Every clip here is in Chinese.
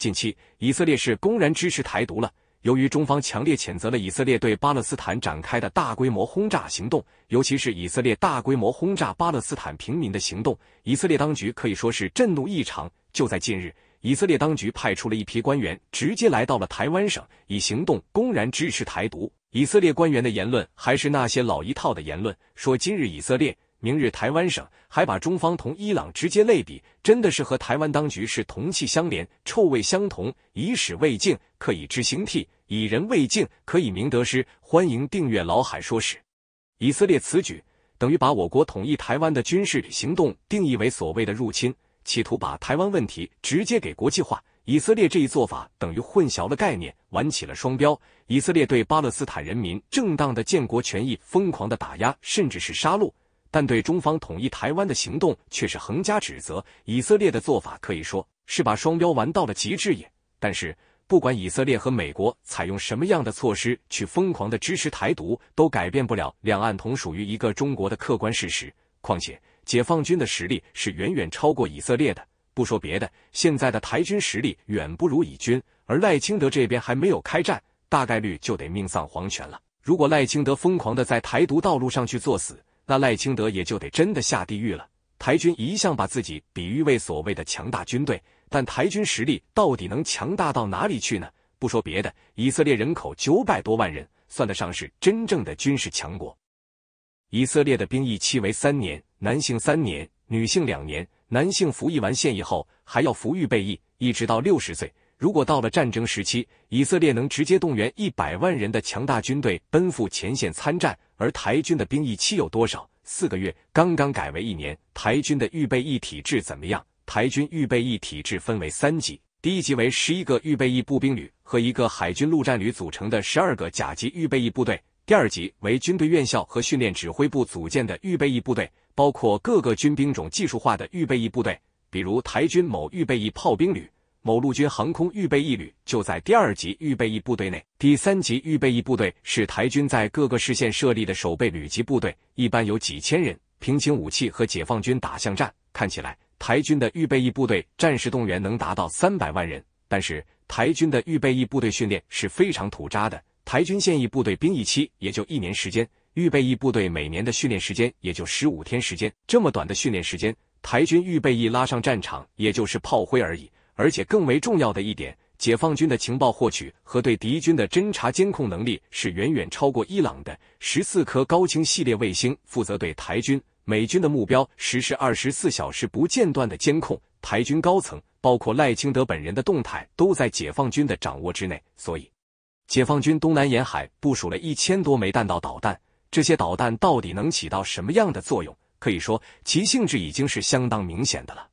近期，以色列是公然支持台独了。由于中方强烈谴责了以色列对巴勒斯坦展开的大规模轰炸行动，尤其是以色列大规模轰炸巴勒斯坦平民的行动，以色列当局可以说是震怒异常。就在近日，以色列当局派出了一批官员，直接来到了台湾省，以行动公然支持台独。以色列官员的言论还是那些老一套的言论，说今日以色列。明日台湾省还把中方同伊朗直接类比，真的是和台湾当局是同气相连、臭味相同。以史为镜，可以知兴替；以人为镜，可以明得失。欢迎订阅老海说史。以色列此举等于把我国统一台湾的军事行动定义为所谓的入侵，企图把台湾问题直接给国际化。以色列这一做法等于混淆了概念，玩起了双标。以色列对巴勒斯坦人民正当的建国权益疯狂的打压，甚至是杀戮。但对中方统一台湾的行动却是横加指责。以色列的做法可以说是把双标玩到了极致。也，但是不管以色列和美国采用什么样的措施去疯狂的支持台独，都改变不了两岸同属于一个中国的客观事实。况且解放军的实力是远远超过以色列的。不说别的，现在的台军实力远不如以军，而赖清德这边还没有开战，大概率就得命丧黄泉了。如果赖清德疯狂的在台独道路上去作死，那赖清德也就得真的下地狱了。台军一向把自己比喻为所谓的强大军队，但台军实力到底能强大到哪里去呢？不说别的，以色列人口九百多万人，算得上是真正的军事强国。以色列的兵役期为三年，男性三年，女性两年。男性服役完现役后，还要服预备役，一直到六十岁。如果到了战争时期，以色列能直接动员一百万人的强大军队奔赴前线参战，而台军的兵役期有多少？四个月，刚刚改为一年。台军的预备役体制怎么样？台军预备役体制分为三级，第一级为十一个预备役步兵旅和一个海军陆战旅组成的十二个甲级预备役部队，第二级为军队院校和训练指挥部组建的预备役部队，包括各个军兵种技术化的预备役部队，比如台军某预备役炮兵旅。某陆军航空预备役旅就在第二级预备役部队内，第三级预备役部队是台军在各个市县设立的守备旅级部队，一般有几千人，平行武器和解放军打巷战。看起来，台军的预备役部队战时动员能达到三百万人，但是台军的预备役部队训练是非常土渣的。台军现役部队兵役期也就一年时间，预备役部队每年的训练时间也就十五天时间。这么短的训练时间，台军预备役拉上战场也就是炮灰而已。而且更为重要的一点，解放军的情报获取和对敌军的侦察监控能力是远远超过伊朗的。十四颗高清系列卫星负责对台军、美军的目标实施二十四小时不间断的监控，台军高层包括赖清德本人的动态都在解放军的掌握之内。所以，解放军东南沿海部署了一千多枚弹道导弹，这些导弹到底能起到什么样的作用？可以说，其性质已经是相当明显的了。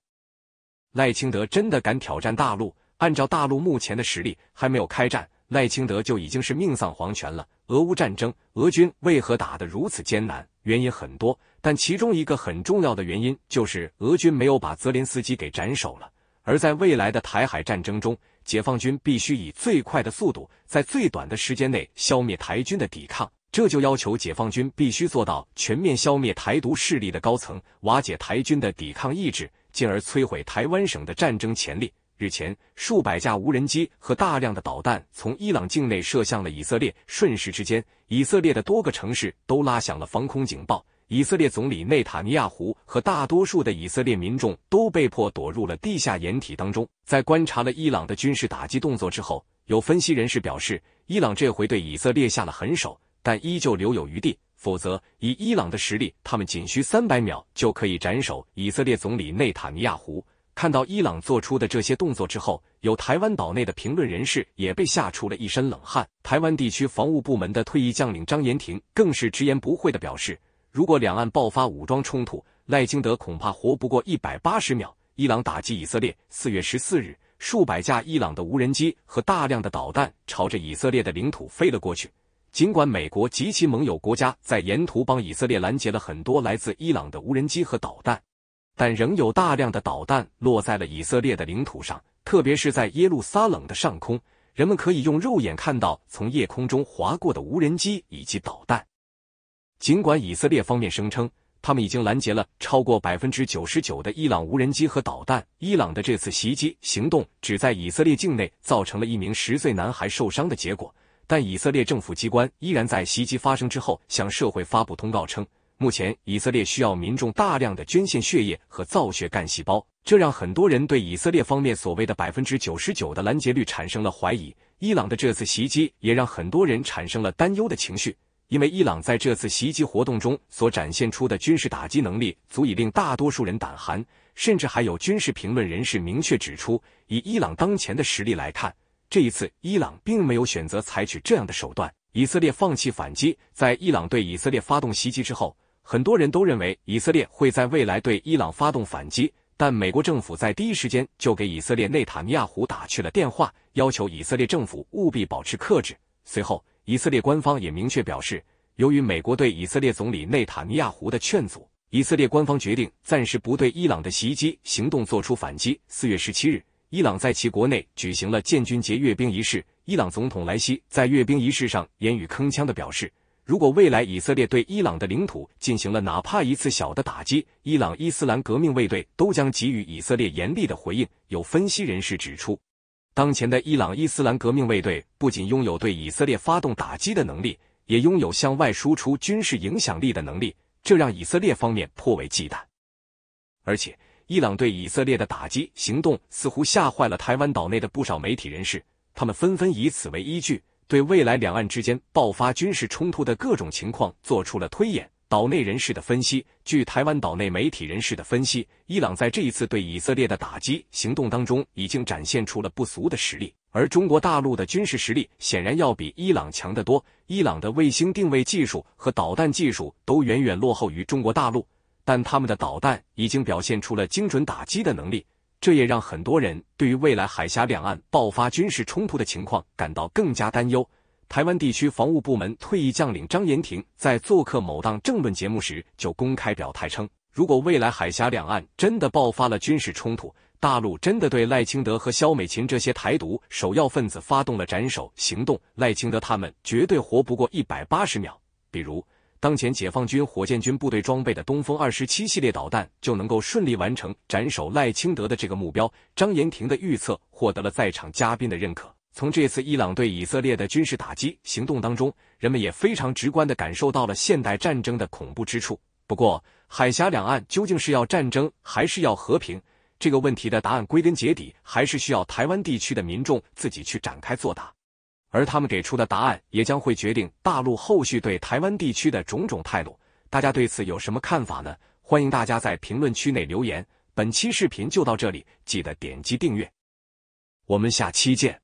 赖清德真的敢挑战大陆？按照大陆目前的实力，还没有开战，赖清德就已经是命丧黄泉了。俄乌战争，俄军为何打得如此艰难？原因很多，但其中一个很重要的原因就是俄军没有把泽连斯基给斩首了。而在未来的台海战争中，解放军必须以最快的速度，在最短的时间内消灭台军的抵抗，这就要求解放军必须做到全面消灭台独势力的高层，瓦解台军的抵抗意志。进而摧毁台湾省的战争潜力。日前，数百架无人机和大量的导弹从伊朗境内射向了以色列，瞬时之间，以色列的多个城市都拉响了防空警报。以色列总理内塔尼亚胡和大多数的以色列民众都被迫躲入了地下掩体当中。在观察了伊朗的军事打击动作之后，有分析人士表示，伊朗这回对以色列下了狠手，但依旧留有余地。否则，以伊朗的实力，他们仅需三百秒就可以斩首以色列总理内塔尼亚胡。看到伊朗做出的这些动作之后，有台湾岛内的评论人士也被吓出了一身冷汗。台湾地区防务部门的退役将领张延廷更是直言不讳的表示，如果两岸爆发武装冲突，赖清德恐怕活不过一百八十秒。伊朗打击以色列，四月十四日，数百架伊朗的无人机和大量的导弹朝着以色列的领土飞了过去。尽管美国及其盟友国家在沿途帮以色列拦截了很多来自伊朗的无人机和导弹，但仍有大量的导弹落在了以色列的领土上，特别是在耶路撒冷的上空，人们可以用肉眼看到从夜空中划过的无人机以及导弹。尽管以色列方面声称他们已经拦截了超过百分之九十九的伊朗无人机和导弹，伊朗的这次袭击行动只在以色列境内造成了一名十岁男孩受伤的结果。但以色列政府机关依然在袭击发生之后向社会发布通告称，目前以色列需要民众大量的捐献血液和造血干细胞，这让很多人对以色列方面所谓的百分之九十九的拦截率产生了怀疑。伊朗的这次袭击也让很多人产生了担忧的情绪，因为伊朗在这次袭击活动中所展现出的军事打击能力，足以令大多数人胆寒。甚至还有军事评论人士明确指出，以伊朗当前的实力来看。这一次，伊朗并没有选择采取这样的手段。以色列放弃反击。在伊朗对以色列发动袭击之后，很多人都认为以色列会在未来对伊朗发动反击。但美国政府在第一时间就给以色列内塔尼亚胡打去了电话，要求以色列政府务必保持克制。随后，以色列官方也明确表示，由于美国对以色列总理内塔尼亚胡的劝阻，以色列官方决定暂时不对伊朗的袭击行动做出反击。四月十七日。伊朗在其国内举行了建军节阅兵仪式。伊朗总统莱西在阅兵仪式上言语铿锵的表示，如果未来以色列对伊朗的领土进行了哪怕一次小的打击，伊朗伊斯兰革命卫队都将给予以色列严厉的回应。有分析人士指出，当前的伊朗伊斯兰革命卫队不仅拥有对以色列发动打击的能力，也拥有向外输出军事影响力的能力，这让以色列方面颇为忌惮。而且。伊朗对以色列的打击行动似乎吓坏了台湾岛内的不少媒体人士，他们纷纷以此为依据，对未来两岸之间爆发军事冲突的各种情况做出了推演。岛内人士的分析：据台湾岛内媒体人士的分析，伊朗在这一次对以色列的打击行动当中，已经展现出了不俗的实力，而中国大陆的军事实力显然要比伊朗强得多。伊朗的卫星定位技术和导弹技术都远远落后于中国大陆。但他们的导弹已经表现出了精准打击的能力，这也让很多人对于未来海峡两岸爆发军事冲突的情况感到更加担忧。台湾地区防务部门退役将领张延廷在做客某档政论节目时就公开表态称，如果未来海峡两岸真的爆发了军事冲突，大陆真的对赖清德和萧美琴这些台独首要分子发动了斩首行动，赖清德他们绝对活不过一百八十秒。比如。当前解放军火箭军部队装备的东风二十七系列导弹就能够顺利完成斩首赖清德的这个目标。张延廷的预测获得了在场嘉宾的认可。从这次伊朗对以色列的军事打击行动当中，人们也非常直观的感受到了现代战争的恐怖之处。不过，海峡两岸究竟是要战争还是要和平，这个问题的答案归根结底还是需要台湾地区的民众自己去展开作答。而他们给出的答案，也将会决定大陆后续对台湾地区的种种态度。大家对此有什么看法呢？欢迎大家在评论区内留言。本期视频就到这里，记得点击订阅，我们下期见。